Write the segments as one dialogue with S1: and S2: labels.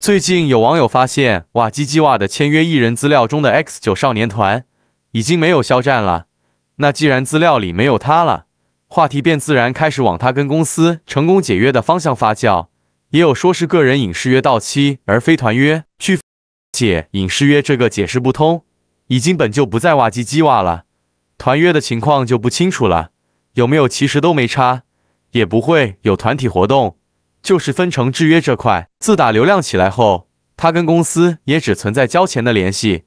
S1: 最近有网友发现，哇唧唧哇的签约艺人资料中的 X 九少年团已经没有肖战了。那既然资料里没有他了，话题便自然开始往他跟公司成功解约的方向发酵。也有说是个人影视约到期而非团约去解影视约，这个解释不通。已经本就不在哇唧唧哇了，团约的情况就不清楚了。有没有其实都没差，也不会有团体活动。就是分成制约这块，自打流量起来后，他跟公司也只存在交钱的联系，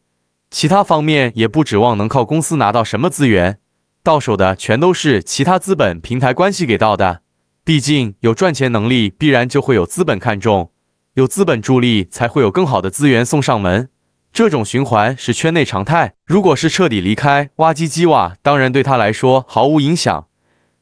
S1: 其他方面也不指望能靠公司拿到什么资源，到手的全都是其他资本平台关系给到的。毕竟有赚钱能力，必然就会有资本看中，有资本助力，才会有更好的资源送上门。这种循环是圈内常态。如果是彻底离开挖机机瓦，当然对他来说毫无影响，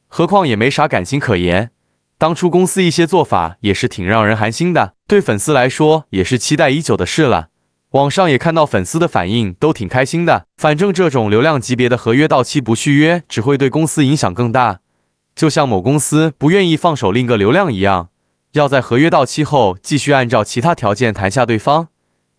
S1: 何况也没啥感情可言。当初公司一些做法也是挺让人寒心的，对粉丝来说也是期待已久的事了。网上也看到粉丝的反应都挺开心的。反正这种流量级别的合约到期不续约，只会对公司影响更大。就像某公司不愿意放手另个流量一样，要在合约到期后继续按照其他条件谈下对方，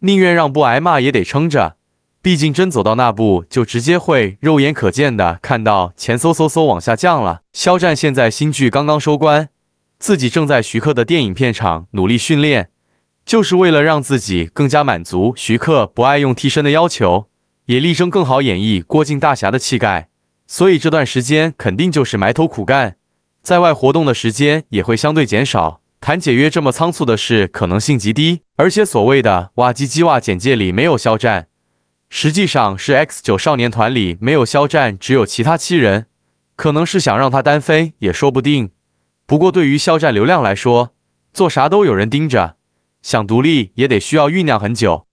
S1: 宁愿让步挨骂也得撑着。毕竟真走到那步，就直接会肉眼可见的看到钱嗖嗖嗖往下降了。肖战现在新剧刚刚收官。自己正在徐克的电影片场努力训练，就是为了让自己更加满足徐克不爱用替身的要求，也力争更好演绎郭靖大侠的气概。所以这段时间肯定就是埋头苦干，在外活动的时间也会相对减少。谈解约这么仓促的事，可能性极低。而且所谓的“哇唧唧哇”简介里没有肖战，实际上是 X 九少年团里没有肖战，只有其他七人，可能是想让他单飞，也说不定。不过，对于肖战流量来说，做啥都有人盯着，想独立也得需要酝酿很久。